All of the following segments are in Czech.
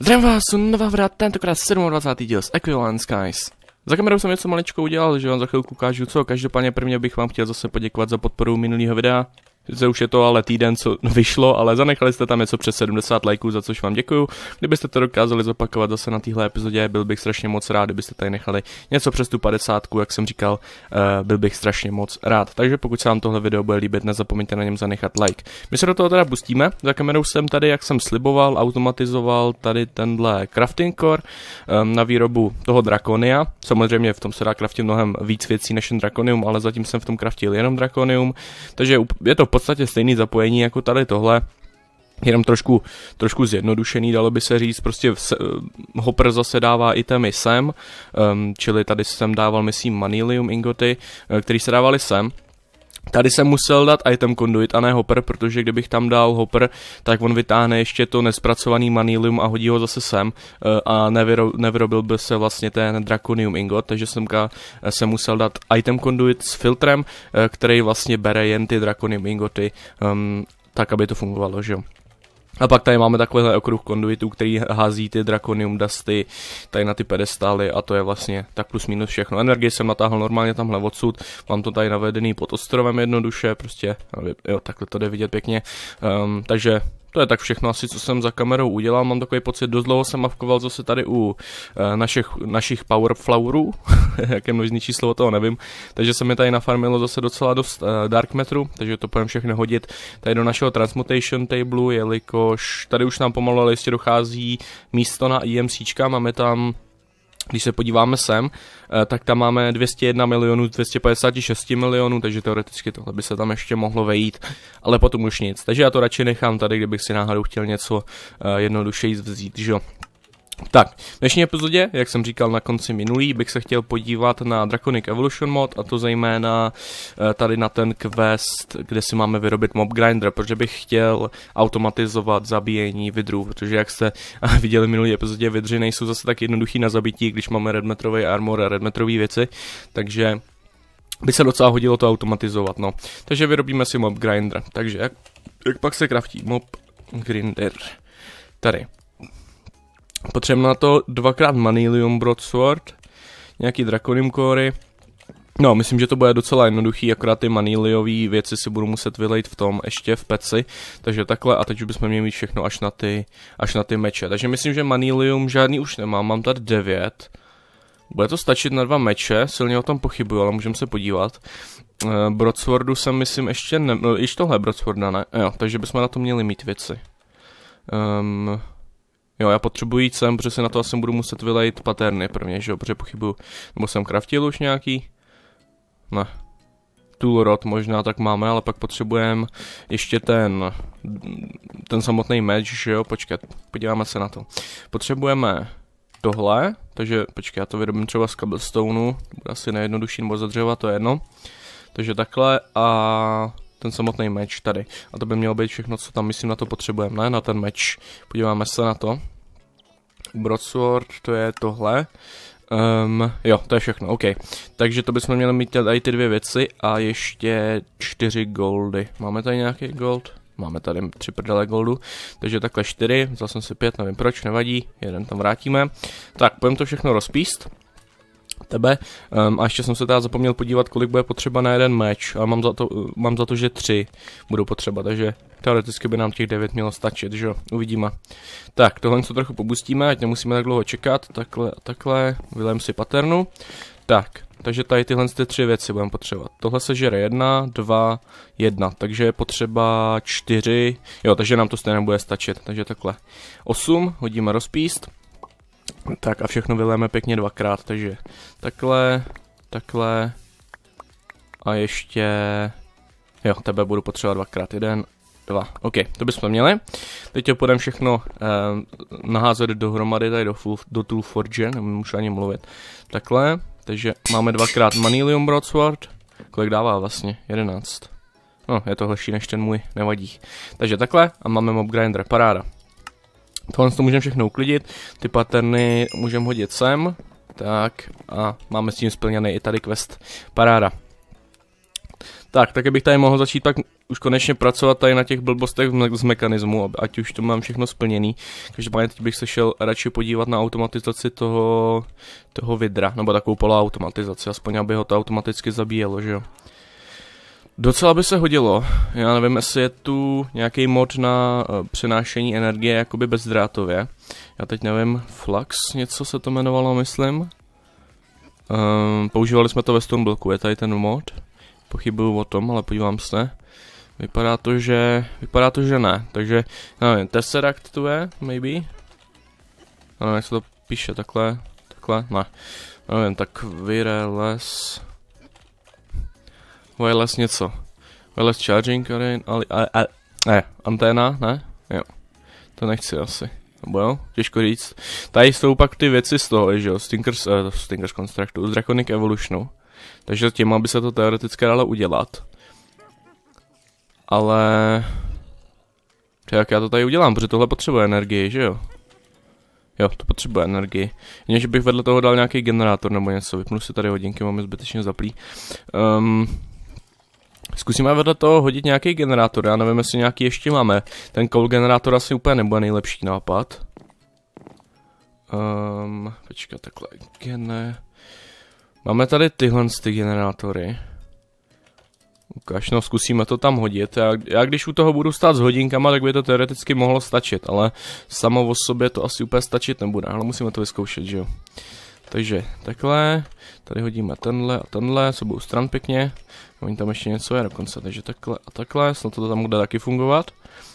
Zdravím vás, nová vrát, tentokrát 27. díl z Equivalent Skies. Za kamerou jsem něco maličko udělal, že vám za chvilku ukážu co, každopádně prvně bych vám chtěl zase poděkovat za podporu minulého videa. Sice už je to ale týden, co vyšlo, ale zanechali jste tam něco přes 70 lajků, za což vám děkuju. Kdybyste to dokázali zopakovat zase na téhle epizodě, byl bych strašně moc rád, kdybyste tady nechali něco přes tu 50, jak jsem říkal, eh, byl bych strašně moc rád. Takže pokud se vám tohle video bude líbit, nezapomeňte na něm zanechat like. My se do toho teda pustíme. Za kamerou jsem tady, jak jsem sliboval, automatizoval tady tenhle crafting core ehm, na výrobu toho drakonia. Samozřejmě v tom se dá craftit mnohem víc věcí než jen drakonium, ale zatím jsem v tom craftil jenom drakonium. Takže je to podstatě stejný zapojení jako tady tohle, jenom trošku, trošku zjednodušený, dalo by se říct, prostě se, eh, hopper zase dává i temy sem, um, čili tady jsem dával, myslím, manilium ingoty, eh, který se dávali sem, Tady jsem musel dát item conduit a ne hopper, protože kdybych tam dal hopper, tak on vytáhne ještě to nespracovaný manilium a hodí ho zase sem eh, a nevyro, nevyrobil by se vlastně ten draconium ingot, takže jsem eh, jsem musel dát item conduit s filtrem, eh, který vlastně bere jen ty draconium ingoty, um, tak aby to fungovalo, že jo. A pak tady máme takovýhle okruh konduitů, který hází ty drakonium dusty tady na ty pedestály a to je vlastně tak plus minus všechno. Energie jsem natáhl normálně tamhle odsud, mám to tady navedený pod ostrovem jednoduše, prostě, jo, takhle to jde vidět pěkně. Um, takže to je tak všechno asi, co jsem za kamerou udělal. Mám takový pocit, dost dlouho jsem mavkoval zase tady u eh, našich, našich flowerů, jaké množní číslo, toho nevím. Takže se mi tady nafarmilo zase docela dost eh, dark metru, takže to půjdeme všechno hodit tady do našeho transmutation tableu, jelikož tady už nám pomalu ale jistě dochází místo na IMCčka, máme tam když se podíváme sem, eh, tak tam máme 201 milionů, 256 milionů, takže teoreticky tohle by se tam ještě mohlo vejít, ale potom už nic. Takže já to radši nechám tady, kdybych si náhodou chtěl něco eh, jednodušeji vzít, že jo. Tak, v dnešní epizodě, jak jsem říkal na konci minulý, bych se chtěl podívat na Draconic Evolution mod a to zejména eh, tady na ten quest, kde si máme vyrobit mob grinder, protože bych chtěl automatizovat zabíjení vidrů, protože jak jste eh, viděli v minulý epizodě, vidři nejsou zase tak jednoduchý na zabití, když máme redmetrový armor a redmetrové věci, takže by se docela hodilo to automatizovat, no. Takže vyrobíme si mob grinder, takže jak, jak pak se kraftí mob grinder? Tady. Potřebuji na to dvakrát Manilium Broadsword, nějaký Draconium Core. No, myslím, že to bude docela jednoduchý, akorát ty maníliové věci si budu muset vylejt v tom ještě v peci, takže takhle a teď už bychom měli mít všechno až na ty, až na ty meče. Takže myslím, že manilium žádný už nemám, mám tady 9. Bude to stačit na dva meče, silně o tom pochybuju, ale můžeme se podívat. Eh, Broadswordu jsem myslím ještě ne... No, ještě tohle je Broadsworda, ne? Jo, takže bychom na to měli mít věci. Um, Jo, já potřebuji jít sem, protože se na to asi budu muset vylejt paterny prvně, že jo, protože pochybuju. Nebo jsem kraftil už nějaký? Ne. Tool rod možná tak máme, ale pak potřebujeme ještě ten, ten samotný meč, že jo, počkat, podíváme se na to. Potřebujeme tohle, takže počkej, já to vyrobím třeba z cobblestoneu, to bude asi nejjednodušší nebo ze dřeva, to je jedno. Takže takhle a ten samotný meč tady. A to by mělo být všechno, co tam myslím na to potřebujeme, ne? Na ten meč. Podíváme se na to. Broadsword, to je tohle. Um, jo, to je všechno, OK. Takže to bychom měli mít tady ty dvě věci a ještě čtyři goldy. Máme tady nějaký gold? Máme tady tři prdele goldu, takže takhle čtyři, vzal jsem si pět, nevím proč, nevadí, jeden tam vrátíme. Tak, pojďme to všechno rozpíst tebe. Um, a ještě jsem se teda zapomněl podívat, kolik bude potřeba na jeden meč, a mám za to, mám za to že tři budou potřeba, takže teoreticky by nám těch devět mělo stačit, že jo, uvidíme. Tak, tohle něco trochu pobustíme, ať nemusíme tak dlouho čekat, takhle a takhle, vylem si paternu. Tak, takže tady tyhle ty tři věci budeme potřebovat. Tohle se žere jedna, dva, jedna, takže je potřeba čtyři, jo, takže nám to stejně bude stačit, takže takhle. Osm, hodíme rozpíst, tak a všechno vyléme pěkně dvakrát, takže takhle, takhle a ještě, jo, tebe budu potřebovat dvakrát, jeden, dva, ok, to bychom měli. Teď půjdeme všechno eh, naházet dohromady tady do, full, do Toolforge, nemůžu ani mluvit. Takhle, takže máme dvakrát Manilium Broadsword, kolik dává vlastně, jedenáct. No, je to horší než ten můj, nevadí. Takže takhle a máme Mob Grinder, paráda. Tohle to můžeme všechno uklidit, ty paterny můžeme hodit sem, tak a máme s tím splněný i tady quest. Paráda. Tak, také bych tady mohl začít pak už konečně pracovat tady na těch blbostech z mechanismu, ať už to mám všechno splněný. Každopádně teď bych se šel radši podívat na automatizaci toho, toho vidra, nebo takovou poloautomatizaci, aspoň aby ho to automaticky zabíjelo, že jo. Docela by se hodilo. Já nevím, jestli je tu nějaký mod na uh, přenášení energie jakoby bezdrátově. Já teď nevím, Flux něco se to jmenovalo, myslím. Um, používali jsme to ve Stonebloku, je tady ten mod. Pochybuju o tom, ale podívám se. Vypadá to, že, vypadá to, že ne. Takže, nevím, Tesseract to je, maybe? Nevím, jak se to píše, takhle, takhle, ne. Nevím, tak Vireless wireless něco. Wireless charging ale, ale, ale, ne, anténa, ne? Jo. To nechci asi. Nebo jo, těžko říct. Tady jsou pak ty věci z toho, že jo, Stinkers, uh, eh, Stinkers Constructu, z Draconic Evolutionu. Takže těma by se to teoreticky dalo udělat. Ale... Tak já to tady udělám, protože tohle potřebuje energii, že jo? Jo, to potřebuje energii. Jenže bych vedle toho dal nějaký generátor nebo něco. Vypnu si tady hodinky, mám je zbytečně zaplý. Um, Zkusíme vedle toho hodit nějaký generátor, já nevím, jestli nějaký ještě máme. Ten coal generátor asi úplně nebude nejlepší nápad. Um, ehm, počkat, takhle, gene... Máme tady tyhle ty generátory. Ukaž, no zkusíme to tam hodit. Já, já když u toho budu stát s hodinkama, tak by to teoreticky mohlo stačit, ale samo o sobě to asi úplně stačit nebude, ale musíme to vyzkoušet, že jo. Takže takhle, tady hodíme tenhle a tenhle, s obou stran pěkně. Oni tam ještě něco je dokonce, takže takhle a takhle, snad to tam bude taky fungovat.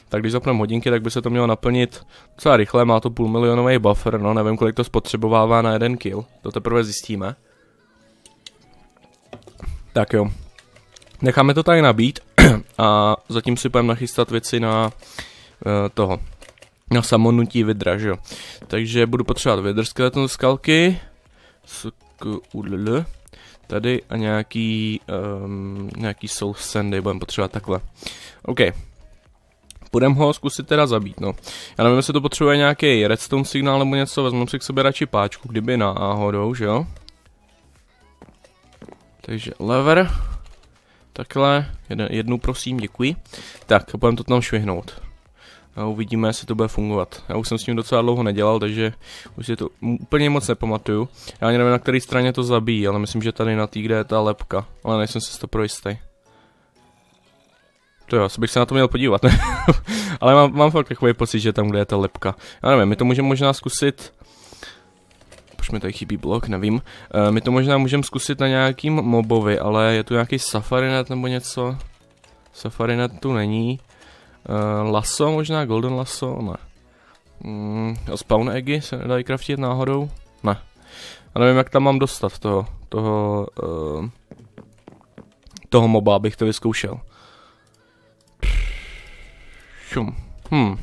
Tak když zapneme hodinky, tak by se to mělo naplnit docela rychle, má to půl milionový buffer, no nevím kolik to spotřebovává na jeden kill, to teprve zjistíme. Tak jo, necháme to tady nabít a zatím si půjdeme nachystat věci na uh, toho, na samonutí vidra, že jo. Takže budu potřebovat vidr skeleton skalky, SKUDL, tady a nějaký, um, nějaký soul sandy budeme potřebovat takhle. OK. Půjdeme ho zkusit teda zabít, no. Já nevím, jestli to potřebuje nějaký redstone signál nebo něco, vezmu si k sobě radši páčku, kdyby náhodou, že jo? Takže lever, takhle, jednu prosím, děkuji. Tak, a budeme to tam švihnout a uvidíme, jestli to bude fungovat. Já už jsem s ním docela dlouho nedělal, takže už si to úplně moc nepamatuju. Já ani nevím, na které straně to zabíjí, ale myslím, že tady na té, kde je ta lepka, ale nejsem si to pro jistý. To jo, asi bych se na to měl podívat, ne? ale mám, mám fakt takový pocit, že tam, kde je ta lepka. Já nevím, my to můžeme možná zkusit... Proč mi tady chybí blok, nevím. E, my to možná můžeme zkusit na nějakým mobovi, ale je tu nějaký safarinet nebo něco? Safarinet tu není. Uh, lasso možná, Golden Lasso, ne. Mm, spawn eggy se nedají craftit náhodou? Ne. A nevím, jak tam mám dostat toho, toho, uh, toho moba, abych to vyzkoušel. Šum. Hm.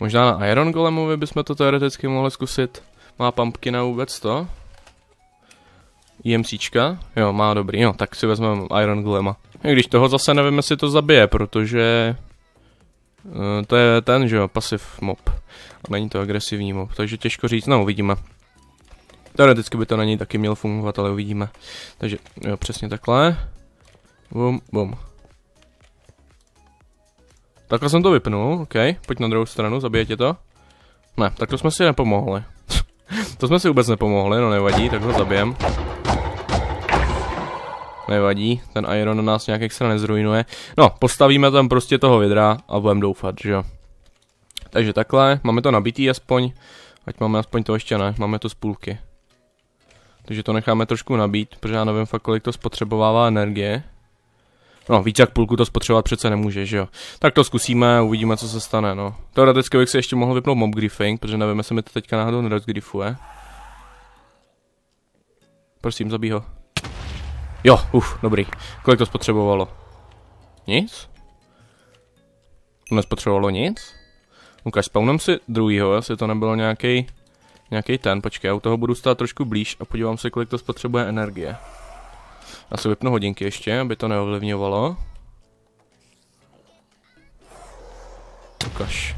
Možná na Iron Golemovi bychom to teoreticky mohli zkusit. Má pumpkina vůbec to? IMCčka? Jo, má dobrý. Jo, no, tak si vezmeme Iron Golema. I když toho zase nevím, jestli to zabije, protože Eh, to je ten, že jo, pasiv mob. A není to agresivní mob, takže těžko říct, no uvidíme. Teoreticky by to na něj taky měl fungovat, ale uvidíme. Takže jo, přesně takhle. Bum, bum. Takhle jsem to vypnul, ok, pojď na druhou stranu, zabije tě to. Ne, takhle jsme si nepomohli. to jsme si vůbec nepomohli, no nevadí, tak ho zabijem. Nevadí, ten Iron na nás nějak extra nezrujnuje. No, postavíme tam prostě toho vidra a budeme doufat, že jo. Takže takhle, máme to nabitý aspoň. Ať máme aspoň to ještě ne, máme to z půlky. Takže to necháme trošku nabít, protože já nevím fakt kolik to spotřebovává energie. No, víc jak půlku to spotřebovat přece nemůže, že jo. Tak to zkusíme, uvidíme, co se stane, no. Teoreticky bych si ještě mohl vypnout mob griffing, protože nevím, jestli mi to teďka náhodou nerozgriffuje. Prosím, zabij ho. Jo, uf, dobrý. Kolik to spotřebovalo? Nic? To nespotřebovalo nic? Ukaž, spawnem si druhýho, jestli to nebylo nějaký nějaký ten, počkej, já u toho budu stát trošku blíž a podívám se, kolik to spotřebuje energie. Já si vypnu hodinky ještě, aby to neovlivňovalo. Ukaž.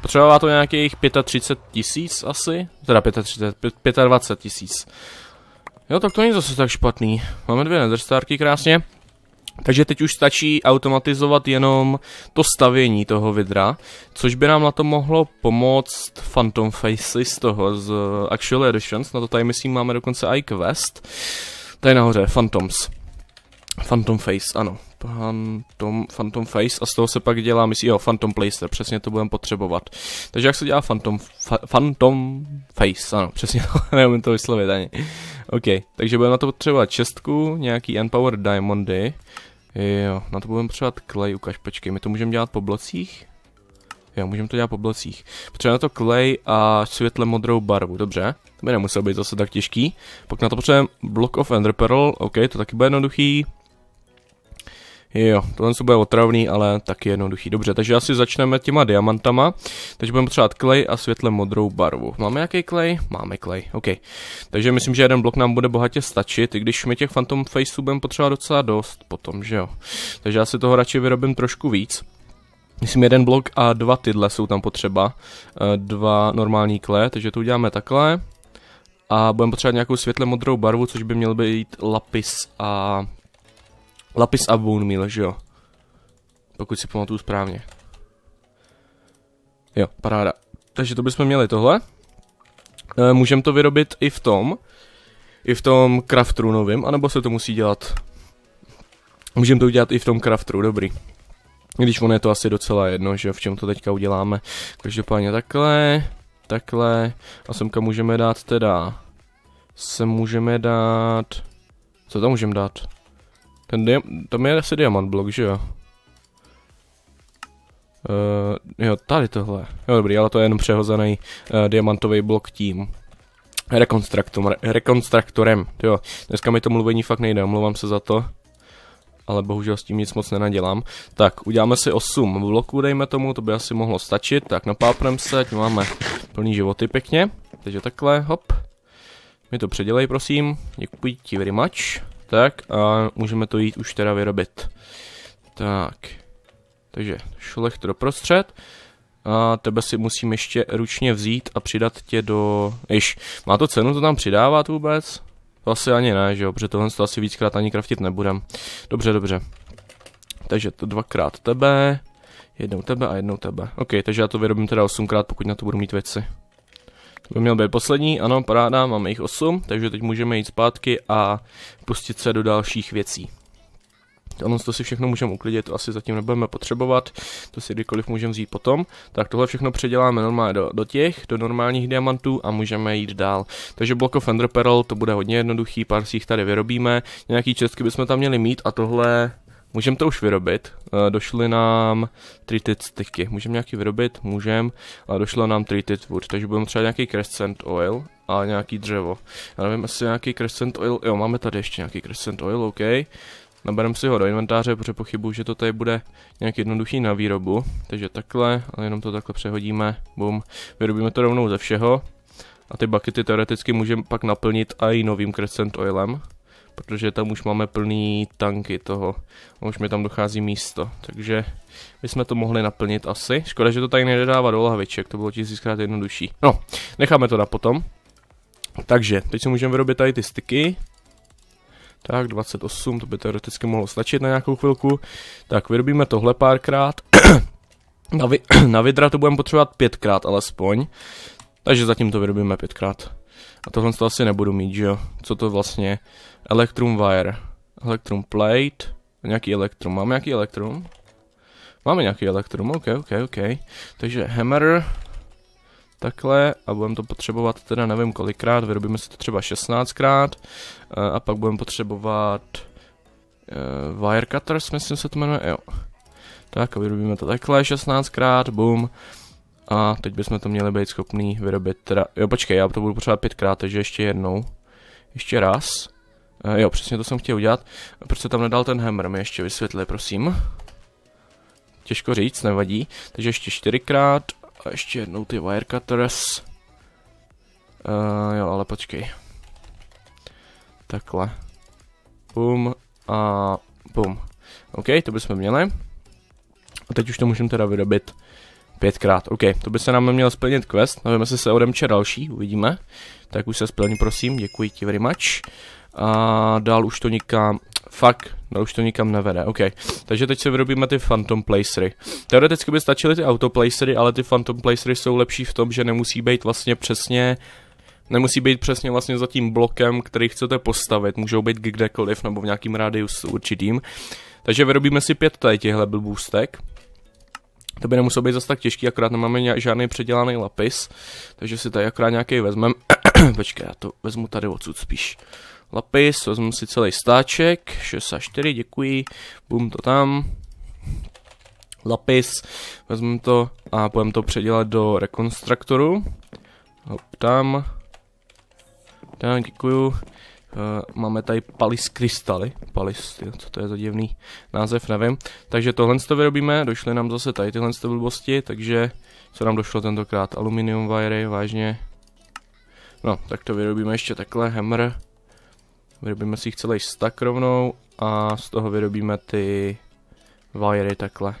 Potřebovalo to nějakých 35 tisíc asi? Teda 35, 25 tisíc. Jo, tak to není zase tak špatný. Máme dvě netherstarky krásně. Takže teď už stačí automatizovat jenom to stavění toho vidra, což by nám na to mohlo pomoct Phantom Faces z toho, z eh, Actual Editions, na to tady myslím máme dokonce i quest. Tady nahoře, Phantoms. Phantom Face, ano. Phantom, Phantom Face a z toho se pak dělá, myslím, jo, Phantom Placer, přesně to budeme potřebovat. Takže jak se dělá Phantom, fa, Phantom Face, ano, přesně to, neumím to vyslovit ani. OK, takže budeme na to potřebovat čestku, nějaký Empower Diamondy. Jo, na to budeme potřebovat clay, ukaž, počkej, my to můžeme dělat po blocích? Jo, můžeme to dělat po blocích. Potřebujeme na to clay a světle modrou barvu, dobře. To by nemuselo být zase tak těžký. Pak na to potřebujeme Block of Ender Pearl, OK, to taky bude jednoduchý. Jo, tohle se bude otravný, ale taky jednoduchý. Dobře, takže asi začneme těma diamantama. Takže budeme potřebovat klej a světle modrou barvu. Máme nějaký klej? Máme klej, OK. Takže myslím, že jeden blok nám bude bohatě stačit, i když my těch Phantom Faceů budeme potřebovat docela dost potom, že jo. Takže já si toho radši vyrobím trošku víc. Myslím jeden blok a dva tyhle jsou tam potřeba. Eh, dva normální klej. takže to uděláme takhle. A budeme potřebovat nějakou světle modrou barvu, což by měl být lapis a Lapis a bone meal, že jo? Pokud si pamatuju správně. Jo, paráda. Takže to bychom měli tohle. E, Můžeme to vyrobit i v tom, i v tom craftru novým, anebo se to musí dělat. Můžeme to udělat i v tom craftru, dobrý. Když on je to asi docela jedno, že v čem to teďka uděláme. Každopádně takhle, takhle a semka můžeme dát teda, sem můžeme dát, co tam můžeme dát? Ten diam tam je asi diamant blok, že jo? Uh, jo, tady tohle. Jo, dobrý, ale to je jenom přehozený uh, eh, diamantový blok tím. Rekonstruktorem, re rekonstruktorem, jo. Dneska mi to mluvení fakt nejde, omlouvám se za to. Ale bohužel s tím nic moc nenadělám. Tak, uděláme si 8 bloků, dejme tomu, to by asi mohlo stačit. Tak, napápneme se, ať máme plný životy pěkně. Takže takhle, hop. Mi to předělej, prosím. Děkuji ti very much. Tak a můžeme to jít už teda vyrobit. Tak. Takže šlecht doprostřed. A tebe si musím ještě ručně vzít a přidat tě do... Iš, má to cenu to tam přidávat vůbec? To asi ani ne, že jo, protože tohle to asi víckrát ani kraftit nebudem. Dobře, dobře. Takže to dvakrát tebe, jednou tebe a jednou tebe. OK, takže já to vyrobím teda osmkrát, pokud na to budu mít věci. To by měl být poslední, ano, paráda, máme jich 8, takže teď můžeme jít zpátky a pustit se do dalších věcí. Ono to si všechno můžeme uklidit, to asi zatím nebudeme potřebovat, to si kdykoliv můžeme vzít potom. Tak tohle všechno předěláme normálně do, do těch, do normálních diamantů a můžeme jít dál. Takže Block of Ender Pearl, to bude hodně jednoduchý, pár si jich tady vyrobíme, nějaký česky bychom tam měli mít a tohle Můžeme to už vyrobit. Eh, došly nám treated sticky. Můžeme nějaký vyrobit? Můžeme. A došlo nám treated wood, takže budeme třeba nějaký crescent oil a nějaký dřevo. Já nevím, jestli nějaký crescent oil. Jo, máme tady ještě nějaký crescent oil, OK. Nabereme si ho do inventáře, protože pochybuji, že to tady bude nějak jednoduchý na výrobu. Takže takhle, ale jenom to takhle přehodíme. Bum. Vyrobíme to rovnou ze všeho. A ty bakety teoreticky můžeme pak naplnit i novým crescent oilem protože tam už máme plný tanky toho a už mi tam dochází místo, takže bychom to mohli naplnit asi. Škoda, že to tady nedodává do lahviček, to bylo tisíckrát jednodušší. No, necháme to na potom. Takže, teď si můžeme vyrobit tady ty styky. Tak, 28, to by teoreticky mohlo stačit na nějakou chvilku. Tak, vyrobíme tohle párkrát. na, vi na vidra to budeme potřebovat pětkrát alespoň. Takže zatím to vyrobíme pětkrát. A tohle to asi nebudu mít, že jo? Co to vlastně? Electrum Wire. Electrum Plate. Nějaký elektrum. Mám nějaký elektrum? Máme nějaký elektrum, ok, ok, ok. Takže Hammer. Takhle a budeme to potřebovat teda nevím kolikrát, vyrobíme si to třeba 16krát eh, a pak budeme potřebovat uh, Wire Cutters, myslím se to jmenuje, jo. Tak a vyrobíme to takhle 16krát, boom. A teď bychom to měli být schopný vyrobit teda... Jo, počkej, já to budu potřebovat pětkrát, takže ještě jednou. Ještě raz. E, jo, přesně to jsem chtěl udělat. Proč se tam nedal ten hammer, mi ještě vysvětli, prosím. Těžko říct, nevadí. Takže ještě čtyřikrát. A ještě jednou ty cutters. E, jo, ale počkej. Takhle. Bum a bum. OK, to bychom měli. A teď už to můžeme teda vyrobit Pětkrát, OK, to by se nám měl splnit quest, nevím, jestli se odemče další, uvidíme. Tak už se splní, prosím, děkuji ti very much. A dál už to nikam, fakt, dál už to nikam nevede, OK. Takže teď si vyrobíme ty Phantom Placery. Teoreticky by stačily ty Auto Placery, ale ty Phantom Placery jsou lepší v tom, že nemusí být vlastně přesně nemusí být přesně vlastně za tím blokem, který chcete postavit, můžou být kdekoliv nebo v nějakým rádiu s určitým. Takže vyrobíme si pět tady těchto blbůstek, to by nemuselo být zase tak těžký, akorát nemáme žádný předělaný lapis, takže si tady akorát nějaký vezmeme. Počkej, já to vezmu tady odsud spíš. Lapis, vezmu si celý stáček, a 4, děkuji, bum to tam. Lapis, vezmu to a budeme to předělat do rekonstruktoru. Hop tam. Tak, děkuji, Eh, máme tady palis krystaly, palis, co to je za divný název, nevím. Takže tohle to vyrobíme, došly nám zase tady tyhle blbosti, takže co nám došlo tentokrát, aluminium wiry, vážně. No, tak to vyrobíme ještě takhle, hammer. Vyrobíme si jich celý stack rovnou a z toho vyrobíme ty wiry takhle.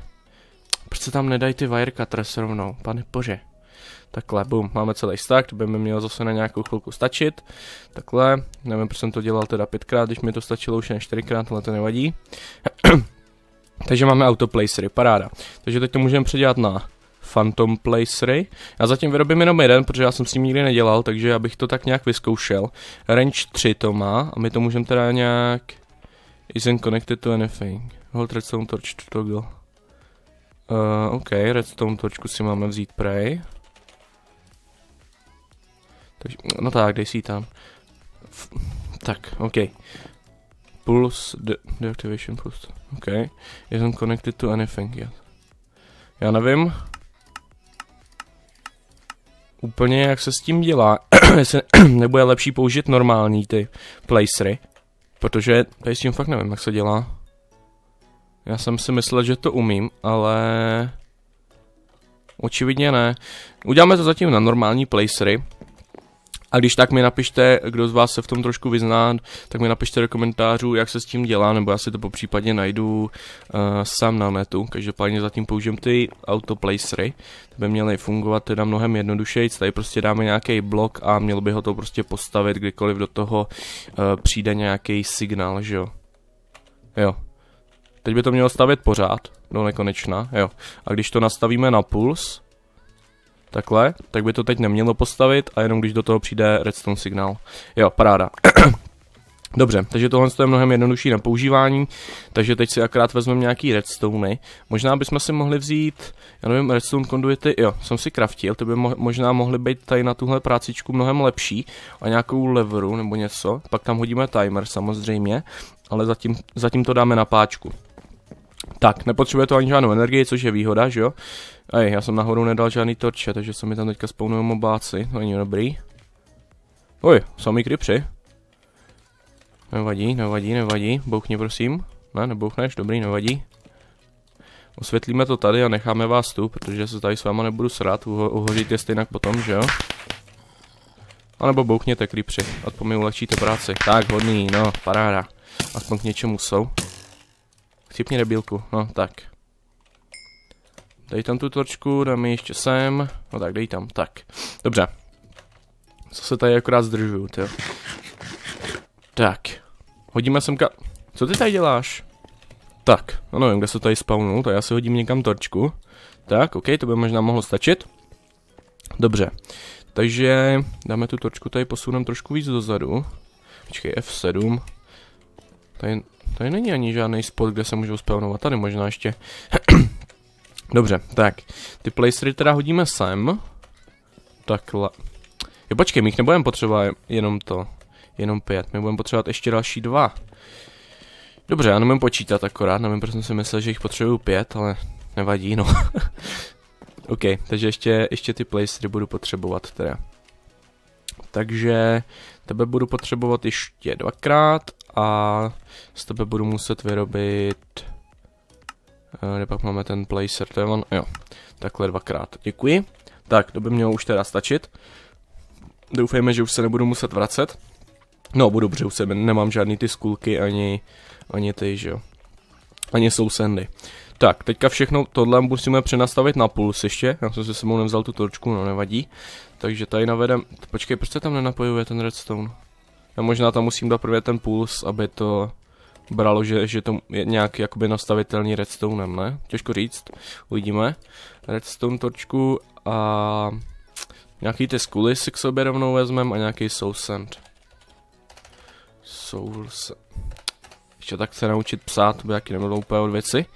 Proč se tam nedají ty wire cutters rovnou, pane bože. Takhle, bum, máme celý stack, to by mi mělo zase na nějakou chvilku stačit. Takhle, nevím, proč jsem to dělal teda pětkrát, když mi to stačilo už jen čtyřikrát, ale to nevadí. Takže máme autoplacery, paráda. Takže teď to můžeme předělat na Phantom Placery. Já zatím vyrobím jenom jeden, protože já jsem s tím nikdy nedělal, takže abych to tak nějak vyzkoušel. Range 3 to má a my to můžeme teda nějak... Isn't connected to anything. Hold redstone torch to toggle. Uh, OK, redstone torčku si máme vzít prej. Takže, no tak, dej si tam. tam. Tak, OK. Pulse de deactivation plus. OK. Isn't connected to anything yet. Já nevím. Úplně jak se s tím dělá. Jestli nebude lepší použít normální ty placery. Protože tady s tím fakt nevím, jak se dělá. Já jsem si myslel, že to umím, ale... Očividně ne. Uděláme to zatím na normální placery. A když tak mi napište, kdo z vás se v tom trošku vyzná, tak mi napište do komentářů, jak se s tím dělá, nebo já si to popřípadně najdu uh, sám na netu. Každopádně zatím použijem ty autoplacery, to by měly fungovat teda mnohem jednodušeji. Tady prostě dáme nějaký blok a měl by ho to prostě postavit, kdykoliv do toho uh, přijde nějaký signál, že jo. Jo. Teď by to mělo stavět pořád, do nekonečna, jo. A když to nastavíme na puls, takhle, tak by to teď nemělo postavit a jenom když do toho přijde redstone signál. Jo, paráda. Dobře, takže tohle je mnohem jednodušší na používání, takže teď si akrát vezmeme nějaký redstone. Možná bychom si mohli vzít, já nevím, redstone konduity, jo, jsem si kraftil, ty by mo- možná mohly být tady na tuhle prácičku mnohem lepší a nějakou leveru nebo něco, pak tam hodíme timer samozřejmě, ale zatím, zatím to dáme na páčku. Tak, nepotřebuje to ani žádnou energii, což je výhoda, že jo? Ej, já jsem nahoru nedal žádný torče, takže se mi tam teďka spawnují mobáci, to není dobrý. Oj, samý krypři. Nevadí, nevadí, nevadí, bouchni prosím. Ne, nebouchneš, dobrý, nevadí. Osvětlíme to tady a necháme vás tu, protože se tady s váma nebudu srát, uho uhořit je stejnak potom, že jo? A nebo bouchněte krypři, aspoň mi ulehčíte práci. Tak, hodný, no, paráda. Aspoň k něčemu jsou. Šipni debilku, no tak. Dej tam tu torčku, dám ji ještě sem. No tak, dej tam, tak. Dobře. Co se tady akorát zdržuju, ty. Tak. Hodíme semka... Co ty tady děláš? Tak, no nevím, kde se tady spawnul, tak já si hodím někam torčku. Tak, ok, to by možná mohlo stačit. Dobře. Takže dáme tu torčku, tady posunem trošku víc dozadu. Počkej, F7. Tady, tady není ani žádný spot, kde se můžou spevnovat. Tady možná ještě. Dobře, tak. Ty placery teda hodíme sem. Takhle. Jo, počkej, my jich nebudeme potřebovat jenom to. Jenom pět. My budeme potřebovat ještě další dva. Dobře, já nemůžu počítat akorát, nevím, proč jsem si myslel, že jich potřebuju pět, ale nevadí, no. OK, takže ještě, ještě ty placery budu potřebovat teda. Takže Tebe budu potřebovat ještě dvakrát a z tebe budu muset vyrobit... Eh, kde pak máme ten placer, to je on, jo. Takhle dvakrát, děkuji. Tak, to by mělo už teda stačit. Doufejme, že už se nebudu muset vracet. No, budu, protože už se nemám žádný ty skulky, ani, ani ty, že jo. Ani sousendy. Tak, teďka všechno tohle musíme přenastavit na puls ještě. Já jsem si sebou nevzal tu torčku, no nevadí. Takže tady navedem... Počkej, proč se tam nenapojuje ten redstone? Já možná tam musím dát prvě ten puls, aby to bralo, že, že to je nějak jakoby nastavitelný redstone, ne? Těžko říct, uvidíme. Redstone torčku a nějaký ty skuly si k sobě rovnou vezmem a nějaký soul sand. Soul sand. Ještě tak se naučit psát, by taky nebylo úplně od věci.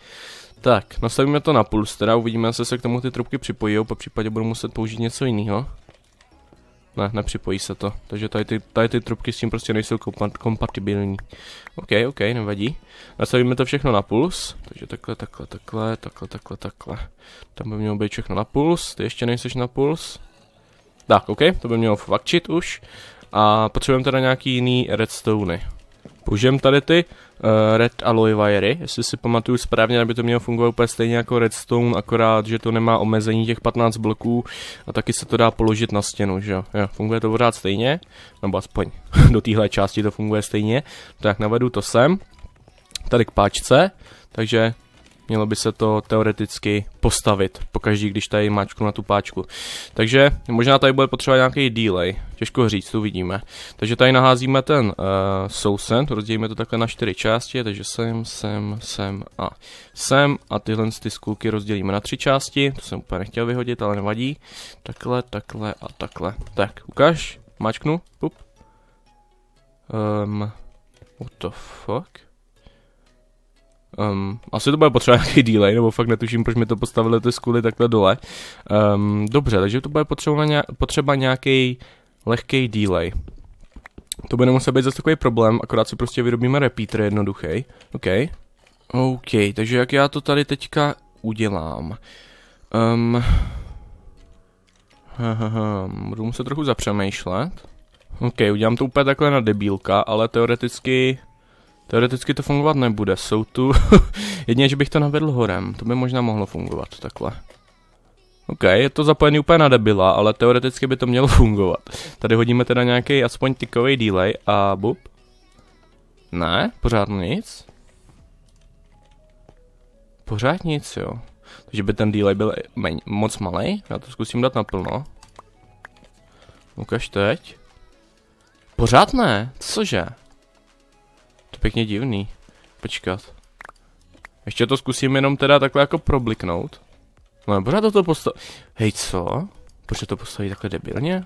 Tak, nastavíme to na puls, teda uvidíme, jestli se k tomu ty trubky připojí, po případě budu muset použít něco jiného. Ne, nepřipojí se to, takže tady ty, tady ty trubky s tím prostě nejsou kompatibilní. OK, OK, nevadí. Nastavíme to všechno na puls, takže takhle, takhle, takhle, takhle, takhle, takhle. Tam by mělo být všechno na puls, ty ještě nejseš na puls. Tak, OK, to by mělo fakčit už. A potřebujeme teda nějaký jiný redstony. Použijeme tady ty uh, red alloy wiry, jestli si pamatuju správně, aby to mělo fungovat úplně stejně jako redstone, akorát, že to nemá omezení těch 15 bloků a taky se to dá položit na stěnu, že jo. Ja, funguje to pořád stejně, nebo aspoň do téhle části to funguje stejně. Tak navedu to sem, tady k páčce, takže mělo by se to teoreticky postavit pokaždý, když tady mačku na tu páčku. Takže možná tady bude potřeba nějaký delay, těžko říct, to vidíme. Takže tady naházíme ten uh, sousen, rozdělíme to takhle na čtyři části, takže sem, sem, sem a sem a tyhle ty skulky rozdělíme na tři části, to jsem úplně nechtěl vyhodit, ale nevadí. Takhle, takhle a takhle. Tak, ukáž, máčknu, pup. Um, ehm, what the fuck? Um, asi to bude potřeba nějaký delay, nebo fakt netuším, proč mi to postavili ty skuly takhle dole. Um, dobře, takže to bude potřeba, nějak, potřeba nějaký lehký delay. To by nemusel být zase takový problém, akorát si prostě vyrobíme repeater jednoduchý. OK. OK, takže jak já to tady teďka udělám? Um, ha, budu muset trochu zapřemýšlet. OK, udělám to úplně takhle na debílka, ale teoreticky Teoreticky to fungovat nebude, jsou tu... Jedině, že bych to navedl horem, to by možná mohlo fungovat takhle. OK, je to zapojený úplně na debila, ale teoreticky by to mělo fungovat. Tady hodíme teda nějaký aspoň tykový delay a bub. Ne, pořád nic. Pořád nic, jo. Takže by ten delay byl moc malý. Já to zkusím dát naplno. Ukaž teď. Pořád ne, cože? pěkně divný. Počkat. Ještě to zkusím jenom teda takhle jako probliknout. No nebo to to postav... Hej, co? Proč to postaví takhle debilně?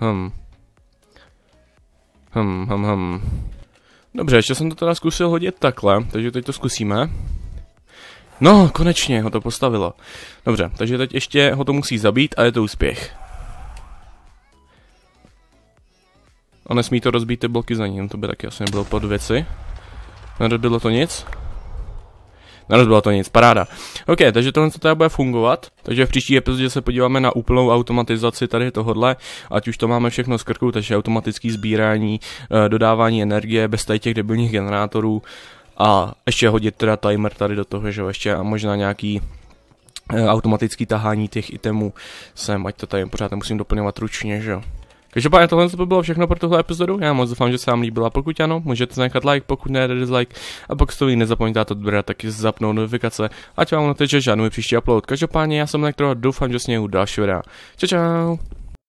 Hm. Hm, hm, hm. Dobře, ještě jsem to teda zkusil hodit takhle, takže teď to zkusíme. No, konečně ho to postavilo. Dobře, takže teď ještě ho to musí zabít a je to úspěch. A nesmí to rozbít ty bloky za ním, to by taky asi nebylo pod věci. Nerozbilo to nic? Nerozbilo to nic, paráda. OK, takže tohle teda bude fungovat. Takže v příští epizodě se podíváme na úplnou automatizaci tady tohohle, ať už to máme všechno z krku, takže automatické sbírání, eh, dodávání energie bez tady těch debilních generátorů a ještě hodit teda timer tady do toho, že jo, ještě a možná nějaký eh, automatický tahání těch itemů sem, ať to tady pořád nemusím doplňovat ručně, že jo. Každopádně tohle by bylo všechno pro tuhle epizodu, já moc doufám, že se vám líbila, pokud ano, můžete zanechat like, pokud ne, dislike a pokud to nezapomeňte odběrat, taky zapnout notifikace, ať vám neteče žádný příští upload. Každopádně já jsem Elektro, doufám, že s něj u dalšího videa. Čau čau!